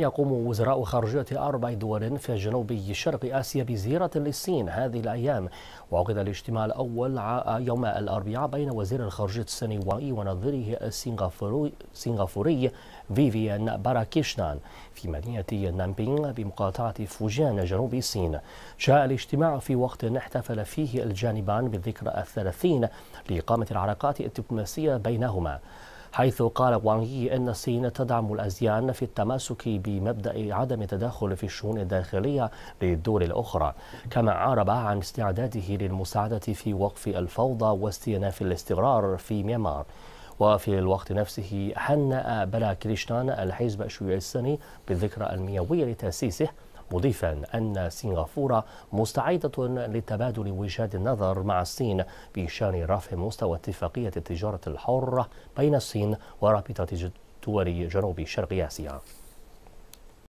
يقوم وزراء خارجية أربع دول في جنوب شرق آسيا بزيارة للصين هذه الأيام وعقد الاجتماع الأول يوم الأربعاء بين وزير الخارجية الصيني واي ونظيره السنغافوري فيفيان باراكيشنان في مدينة نانبينغ بمقاطعة فوجيان جنوب الصين جاء الاجتماع في وقت احتفل فيه الجانبان بالذكرى الثلاثين لإقامة العلاقات الدبلوماسية بينهما حيث قال وانغ يي أن الصين تدعم الأزيان في التماسك بمبدأ عدم التدخل في الشؤون الداخلية للدول الأخرى كما عرب عن استعداده للمساعدة في وقف الفوضى واستئناف الاستقرار في ميانمار وفي الوقت نفسه هنأ بلا كريشتان الحزب الشيوعي الصيني بالذكرى المئوية لتأسيسه مضيفا أن سنغافورة مستعدة لتبادل وجهات النظر مع الصين بشان رفع مستوى اتفاقية التجارة الحرة بين الصين ورابطة دول جنوب شرق آسيا